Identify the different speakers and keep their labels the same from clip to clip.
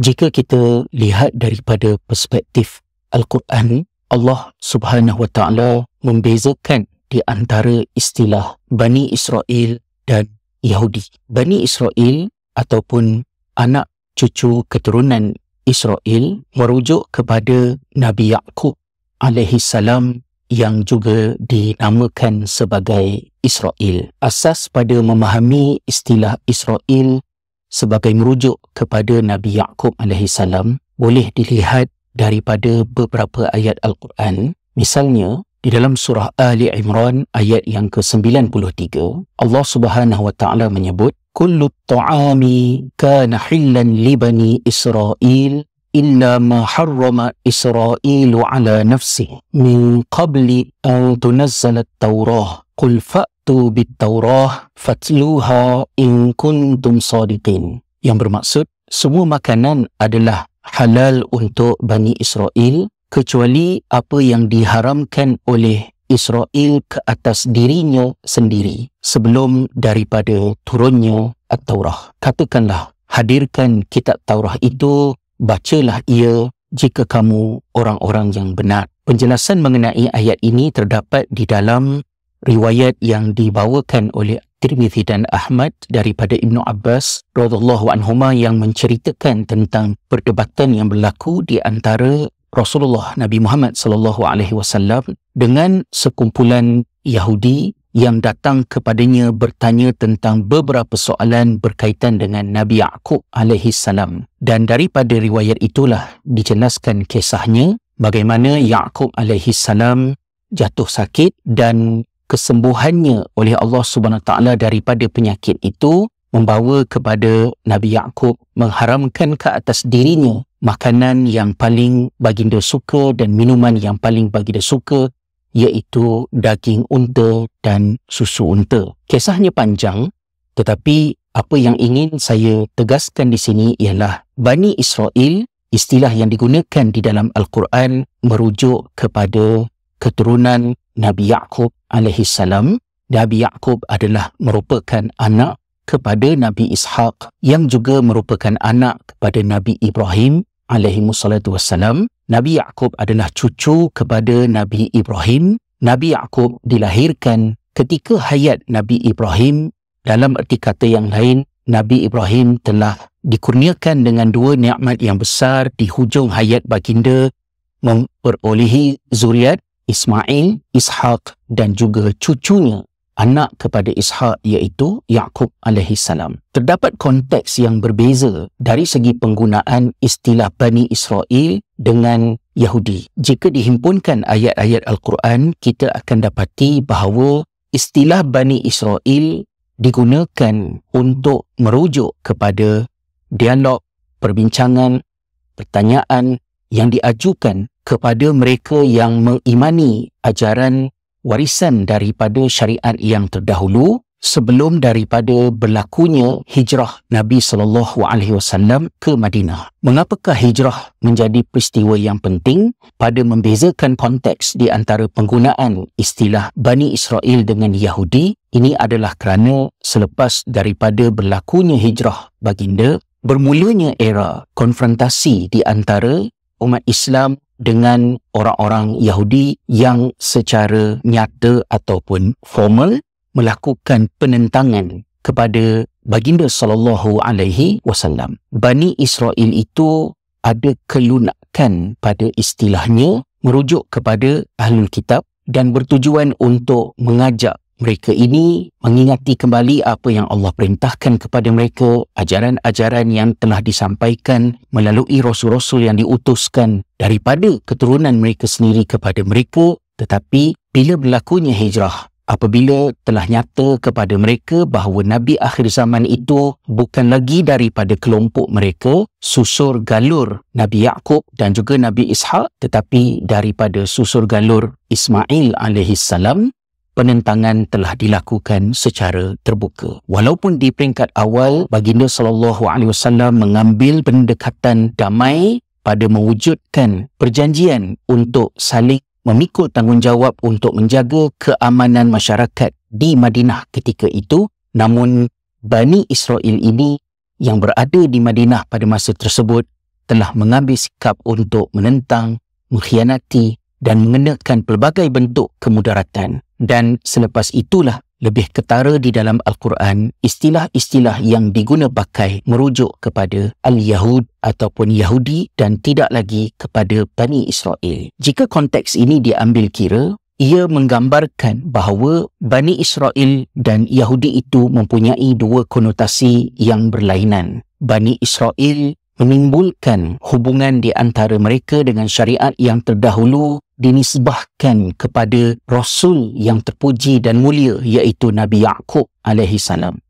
Speaker 1: jika kita lihat daripada perspektif Al-Quran, Allah Subhanahu Wa Taala membezakan di antara istilah Bani Israel dan Yahudi. Bani Israel ataupun anak cucu keturunan Israel merujuk kepada Nabi Yakub alaihi salam yang juga dinamakan sebagai Israel. Asas pada memahami istilah Israel sebagai merujuk kepada Nabi Yaakob AS boleh dilihat daripada beberapa ayat Al-Quran. Misalnya, di dalam surah Ali Imran ayat yang ke-93, Allah Subhanahu Wa Taala menyebut, "Kullu ta'ami kana hillan li bani Israil illa ma harrama Israilu ala nafsi min qabli an tunazzala at-Tawrah." Qul fa' tu bitaurah fatluha in kuntum sadiqin. Yang bermaksud semua makanan adalah halal untuk Bani Israel kecuali apa yang diharamkan oleh Israel ke atas dirinya sendiri sebelum daripada turunnya At-Taurah. Katakanlah, hadirkan kitab Taurah itu, bacalah ia jika kamu orang-orang yang benar. Penjelasan mengenai ayat ini terdapat di dalam riwayat yang dibawakan oleh Tirmizi dan Ahmad daripada Ibnu Abbas radhiyallahu anhuma yang menceritakan tentang perdebatan yang berlaku di antara Rasulullah Nabi Muhammad sallallahu alaihi wasallam dengan sekumpulan Yahudi yang datang kepadanya bertanya tentang beberapa soalan berkaitan dengan Nabi Yaqub alaihi salam dan daripada riwayat itulah dijelaskan kisahnya bagaimana Yaqub alaihi salam jatuh sakit dan kesembuhannya oleh Allah Subhanahu taala daripada penyakit itu membawa kepada Nabi Yakub mengharamkan ke atas dirinya makanan yang paling baginda suka dan minuman yang paling baginda suka iaitu daging unta dan susu unta. Kisahnya panjang tetapi apa yang ingin saya tegaskan di sini ialah Bani Israel istilah yang digunakan di dalam Al-Quran merujuk kepada keturunan Nabi Yaakob AS. Nabi Yaakob adalah merupakan anak kepada Nabi Ishaq yang juga merupakan anak kepada Nabi Ibrahim AS. Nabi Yaakob adalah cucu kepada Nabi Ibrahim. Nabi Yaakob dilahirkan ketika hayat Nabi Ibrahim. Dalam erti kata yang lain, Nabi Ibrahim telah dikurniakan dengan dua nikmat yang besar di hujung hayat baginda memperolehi zuriat Ismail, Ishaq dan juga cucunya anak kepada Ishaq iaitu Yaqub alaihi Terdapat konteks yang berbeza dari segi penggunaan istilah Bani Israel dengan Yahudi. Jika dihimpunkan ayat-ayat Al-Quran, kita akan dapati bahawa istilah Bani Israel digunakan untuk merujuk kepada dialog, perbincangan, pertanyaan yang diajukan kepada mereka yang mengimani ajaran warisan daripada syariat yang terdahulu sebelum daripada berlakunya hijrah Nabi sallallahu alaihi wasallam ke Madinah. Mengapakah hijrah menjadi peristiwa yang penting pada membezakan konteks di antara penggunaan istilah Bani Israel dengan Yahudi? Ini adalah kerana selepas daripada berlakunya hijrah baginda, bermulanya era konfrontasi di antara umat Islam dengan orang-orang Yahudi yang secara nyata ataupun formal melakukan penentangan kepada baginda sallallahu alaihi wasallam. Bani Israel itu ada kelunakan pada istilahnya merujuk kepada ahlul kitab dan bertujuan untuk mengajak mereka ini mengingati kembali apa yang Allah perintahkan kepada mereka, ajaran-ajaran yang telah disampaikan melalui rasul-rasul yang diutuskan daripada keturunan mereka sendiri kepada mereka. Tetapi bila berlakunya hijrah, apabila telah nyata kepada mereka bahawa Nabi akhir zaman itu bukan lagi daripada kelompok mereka, susur galur Nabi Yaakob dan juga Nabi Ishaq tetapi daripada susur galur Ismail alaihissalam penentangan telah dilakukan secara terbuka. Walaupun di peringkat awal baginda sallallahu alaihi wasallam mengambil pendekatan damai pada mewujudkan perjanjian untuk saling memikul tanggungjawab untuk menjaga keamanan masyarakat di Madinah ketika itu, namun Bani Israel ini yang berada di Madinah pada masa tersebut telah mengambil sikap untuk menentang, mengkhianati dan mengenakan pelbagai bentuk kemudaratan dan selepas itulah lebih ketara di dalam Al-Quran istilah-istilah yang diguna pakai merujuk kepada Al-Yahud ataupun Yahudi dan tidak lagi kepada Bani Israel. Jika konteks ini diambil kira, ia menggambarkan bahawa Bani Israel dan Yahudi itu mempunyai dua konotasi yang berlainan. Bani Israel menimbulkan hubungan di antara mereka dengan syariat yang terdahulu dinisbahkan kepada rasul yang terpuji dan mulia iaitu Nabi Yaqub alaihi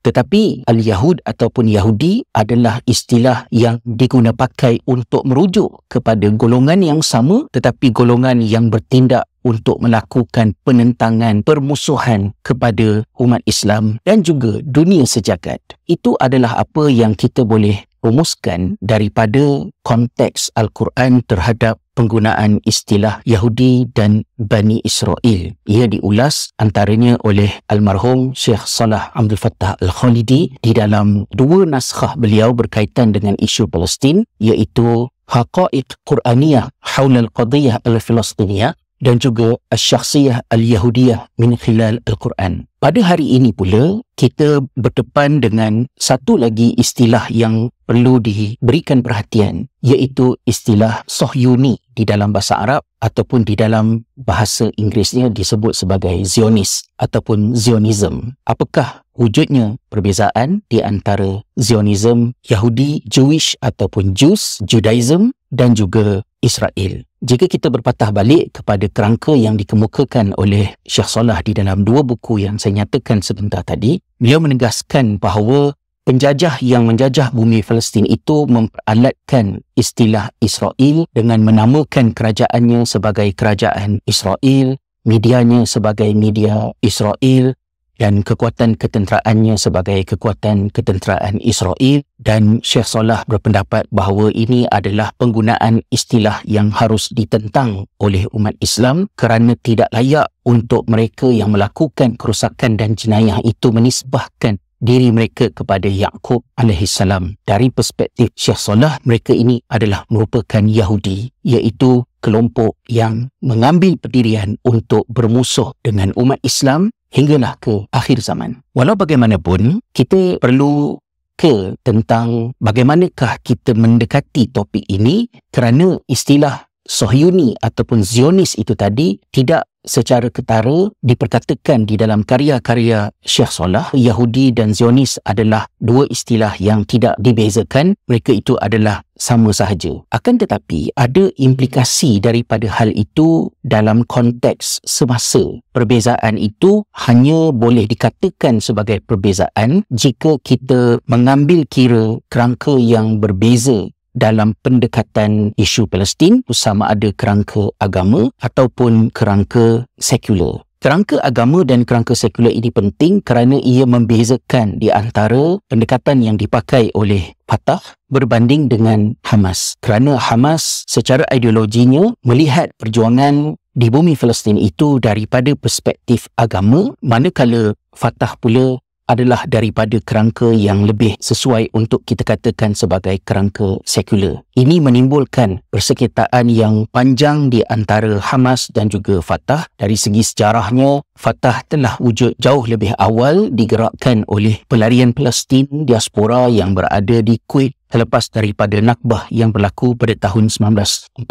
Speaker 1: Tetapi al-Yahud ataupun Yahudi adalah istilah yang digunapakai untuk merujuk kepada golongan yang sama tetapi golongan yang bertindak untuk melakukan penentangan permusuhan kepada umat Islam dan juga dunia sejagat. Itu adalah apa yang kita boleh rumuskan daripada konteks Al-Quran terhadap penggunaan istilah Yahudi dan Bani Israel. Ia diulas antaranya oleh almarhum Syekh Salah Abdul Fattah Al-Khalidi di dalam dua naskah beliau berkaitan dengan isu Palestin iaitu Haqa'iq Quraniyah Hawla Al-Qadiyah Al-Filastiniyah dan juga syakhsiyah al-Yahudiyah min khilal al-Quran. Pada hari ini pula, kita berdepan dengan satu lagi istilah yang perlu diberikan perhatian iaitu istilah Sohyuni di dalam bahasa Arab ataupun di dalam bahasa Inggerisnya disebut sebagai Zionis ataupun Zionism. Apakah wujudnya perbezaan di antara Zionism Yahudi, Jewish ataupun Jews, Judaism dan juga Israel. Jika kita berpatah balik kepada kerangka yang dikemukakan oleh Syekh Salah di dalam dua buku yang saya nyatakan sebentar tadi, beliau menegaskan bahawa penjajah yang menjajah bumi Palestin itu memperalatkan istilah Israel dengan menamakan kerajaannya sebagai kerajaan Israel, medianya sebagai media Israel dan kekuatan ketenteraannya sebagai kekuatan ketenteraan Israel dan Syekh Salah berpendapat bahawa ini adalah penggunaan istilah yang harus ditentang oleh umat Islam kerana tidak layak untuk mereka yang melakukan kerusakan dan jenayah itu menisbahkan diri mereka kepada Yakub alaihissalam. Dari perspektif Syekh Salah, mereka ini adalah merupakan Yahudi iaitu kelompok yang mengambil pendirian untuk bermusuh dengan umat Islam hinggalah ke akhir zaman. Walau bagaimanapun, kita perlu ke tentang bagaimanakah kita mendekati topik ini kerana istilah Sohyuni ataupun Zionis itu tadi tidak secara ketara diperkatakan di dalam karya-karya Syekh Salah Yahudi dan Zionis adalah dua istilah yang tidak dibezakan. Mereka itu adalah sama sahaja. Akan tetapi, ada implikasi daripada hal itu dalam konteks semasa. Perbezaan itu hanya boleh dikatakan sebagai perbezaan jika kita mengambil kira kerangka yang berbeza dalam pendekatan isu Palestin sama ada kerangka agama ataupun kerangka sekular. Kerangka agama dan kerangka sekular ini penting kerana ia membezakan di antara pendekatan yang dipakai oleh Fatah berbanding dengan Hamas. Kerana Hamas secara ideologinya melihat perjuangan di bumi Palestin itu daripada perspektif agama manakala Fatah pula adalah daripada kerangka yang lebih sesuai untuk kita katakan sebagai kerangka sekular. Ini menimbulkan persekitaan yang panjang di antara Hamas dan juga Fatah dari segi sejarahnya, Fatah telah wujud jauh lebih awal digerakkan oleh pelarian Palestin diaspora yang berada di Kuwait selepas daripada Nakbah yang berlaku pada tahun 1948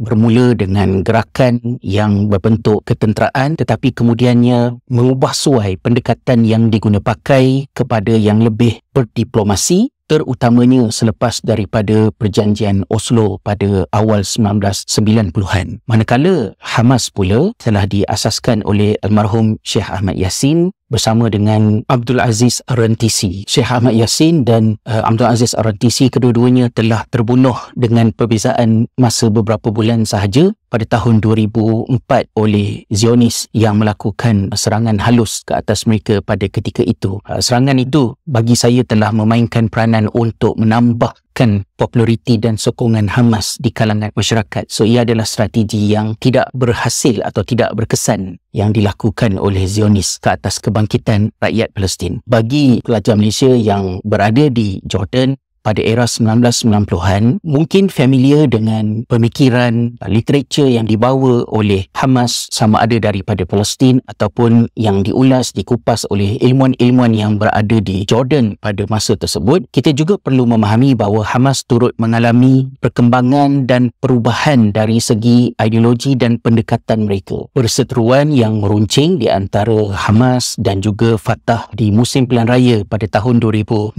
Speaker 1: bermula dengan gerakan yang berbentuk ketenteraan tetapi kemudiannya mengubah suai pendekatan yang diguna pakai kepada yang lebih berdiplomasi terutamanya selepas daripada perjanjian Oslo pada awal 1990-an. Manakala Hamas pula telah diasaskan oleh almarhum Syekh Ahmad Yassin bersama dengan Abdul Aziz Arantisi, Syekh Ahmad Yasin dan uh, Abdul Aziz Arantisi kedua-duanya telah terbunuh dengan perbezaan masa beberapa bulan sahaja pada tahun 2004 oleh Zionis yang melakukan serangan halus ke atas mereka pada ketika itu. Uh, serangan itu bagi saya telah memainkan peranan untuk menambah menaikkan populariti dan sokongan Hamas di kalangan masyarakat. So ia adalah strategi yang tidak berhasil atau tidak berkesan yang dilakukan oleh Zionis ke atas kebangkitan rakyat Palestin. Bagi pelajar Malaysia yang berada di Jordan, pada era 1990-an mungkin familiar dengan pemikiran literature yang dibawa oleh Hamas sama ada daripada Palestin ataupun yang diulas dikupas oleh ilmuan-ilmuan yang berada di Jordan pada masa tersebut kita juga perlu memahami bahawa Hamas turut mengalami perkembangan dan perubahan dari segi ideologi dan pendekatan mereka perseteruan yang meruncing di antara Hamas dan juga Fatah di musim pilihan raya pada tahun 2006-2007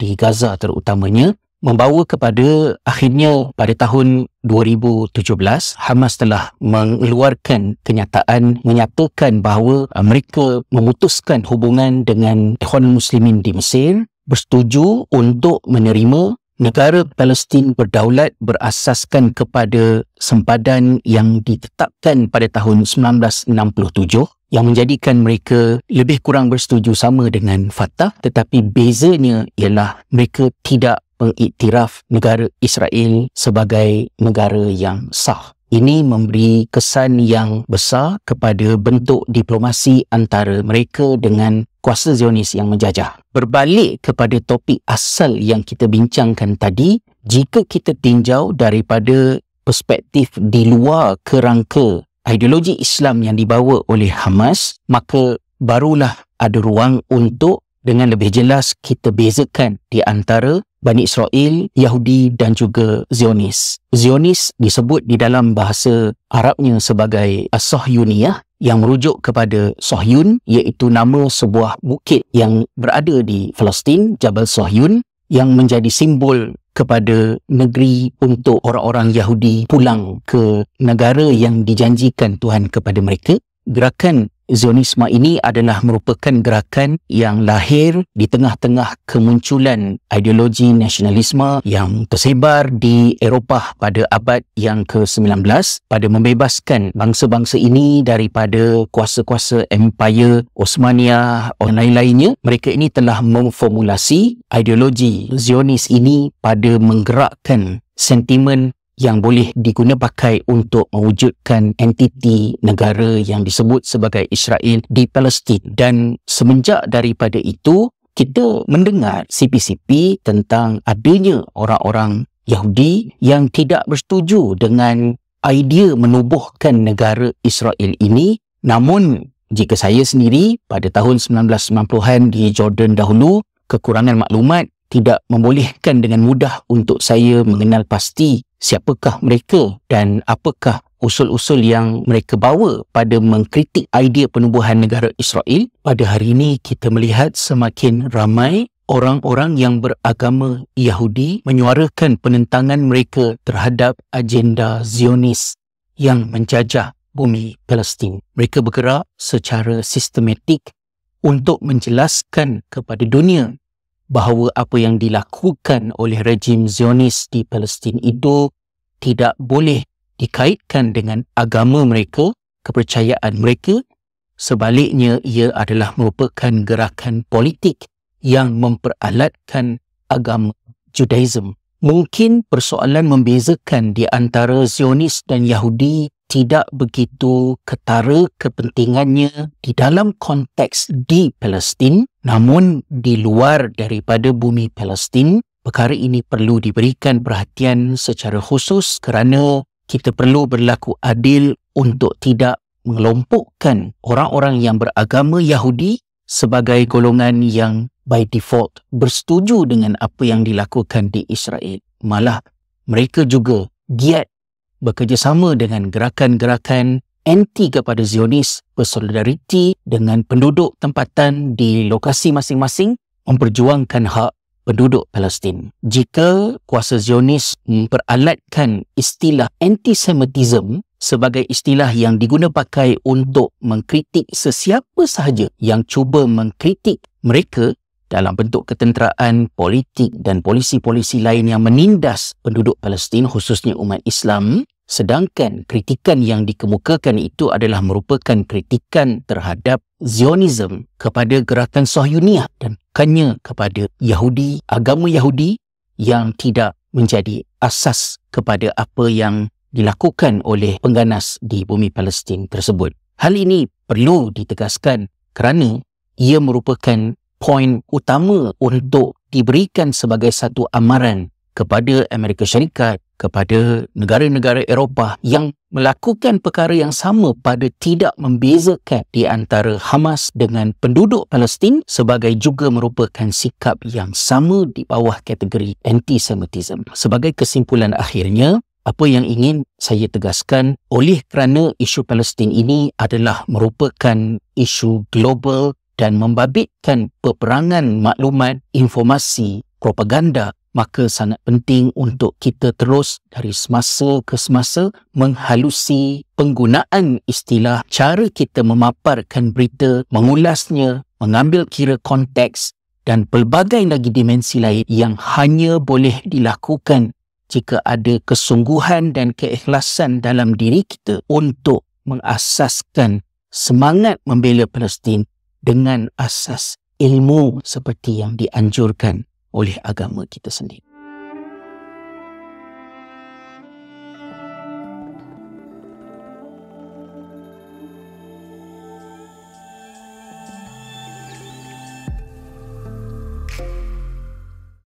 Speaker 1: di Gaza Gaza terutamanya membawa kepada akhirnya pada tahun 2017 Hamas telah mengeluarkan kenyataan menyatakan bahawa uh, mereka memutuskan hubungan dengan ikhwan muslimin di Mesir bersetuju untuk menerima negara Palestin berdaulat berasaskan kepada sempadan yang ditetapkan pada tahun 1967 yang menjadikan mereka lebih kurang bersetuju sama dengan Fatah tetapi bezanya ialah mereka tidak mengiktiraf negara Israel sebagai negara yang sah. Ini memberi kesan yang besar kepada bentuk diplomasi antara mereka dengan kuasa Zionis yang menjajah. Berbalik kepada topik asal yang kita bincangkan tadi, jika kita tinjau daripada perspektif di luar kerangka ideologi Islam yang dibawa oleh Hamas, maka barulah ada ruang untuk dengan lebih jelas kita bezakan di antara Bani Israel, Yahudi dan juga Zionis. Zionis disebut di dalam bahasa Arabnya sebagai As-Sahyuniyah yang merujuk kepada Sahyun iaitu nama sebuah bukit yang berada di Palestin, Jabal Sahyun yang menjadi simbol kepada negeri untuk orang-orang Yahudi pulang ke negara yang dijanjikan Tuhan kepada mereka gerakan Zionisme ini adalah merupakan gerakan yang lahir di tengah-tengah kemunculan ideologi nasionalisme yang tersebar di Eropah pada abad yang ke-19 pada membebaskan bangsa-bangsa ini daripada kuasa-kuasa Empire Osmania dan lain-lainnya. Mereka ini telah memformulasi ideologi Zionis ini pada menggerakkan sentimen yang boleh diguna pakai untuk mewujudkan entiti negara yang disebut sebagai Israel di Palestin dan semenjak daripada itu kita mendengar CPCP tentang adanya orang-orang Yahudi yang tidak bersetuju dengan idea menubuhkan negara Israel ini namun jika saya sendiri pada tahun 1990-an di Jordan dahulu kekurangan maklumat tidak membolehkan dengan mudah untuk saya mengenal pasti siapakah mereka dan apakah usul-usul yang mereka bawa pada mengkritik idea penubuhan negara Israel. Pada hari ini kita melihat semakin ramai orang-orang yang beragama Yahudi menyuarakan penentangan mereka terhadap agenda Zionis yang menjajah bumi Palestin. Mereka bergerak secara sistematik untuk menjelaskan kepada dunia bahawa apa yang dilakukan oleh rejim Zionis di Palestin itu tidak boleh dikaitkan dengan agama mereka, kepercayaan mereka. Sebaliknya, ia adalah merupakan gerakan politik yang memperalatkan agama Judaism. Mungkin persoalan membezakan di antara Zionis dan Yahudi tidak begitu ketara kepentingannya di dalam konteks di Palestin Namun di luar daripada bumi Palestin, perkara ini perlu diberikan perhatian secara khusus kerana kita perlu berlaku adil untuk tidak mengelompokkan orang-orang yang beragama Yahudi sebagai golongan yang by default bersetuju dengan apa yang dilakukan di Israel. Malah mereka juga giat bekerjasama dengan gerakan-gerakan anti kepada Zionis bersolidariti dengan penduduk tempatan di lokasi masing-masing memperjuangkan hak penduduk Palestin. Jika kuasa Zionis memperalatkan istilah antisemitism sebagai istilah yang diguna pakai untuk mengkritik sesiapa sahaja yang cuba mengkritik mereka dalam bentuk ketenteraan politik dan polisi-polisi lain yang menindas penduduk Palestin khususnya umat Islam Sedangkan kritikan yang dikemukakan itu adalah merupakan kritikan terhadap Zionism kepada gerakan Sahyuniah dan bukannya kepada Yahudi, agama Yahudi yang tidak menjadi asas kepada apa yang dilakukan oleh pengganas di bumi Palestin tersebut. Hal ini perlu ditegaskan kerana ia merupakan poin utama untuk diberikan sebagai satu amaran kepada Amerika Syarikat kepada negara-negara Eropah yang melakukan perkara yang sama pada tidak membezakan di antara Hamas dengan penduduk Palestin sebagai juga merupakan sikap yang sama di bawah kategori antisemitism. Sebagai kesimpulan akhirnya, apa yang ingin saya tegaskan oleh kerana isu Palestin ini adalah merupakan isu global dan membabitkan peperangan maklumat, informasi, propaganda maka sangat penting untuk kita terus dari semasa ke semasa menghalusi penggunaan istilah cara kita memaparkan berita, mengulasnya, mengambil kira konteks dan pelbagai lagi dimensi lain yang hanya boleh dilakukan jika ada kesungguhan dan keikhlasan dalam diri kita untuk mengasaskan semangat membela Palestin dengan asas ilmu seperti yang dianjurkan oleh agama kita sendiri.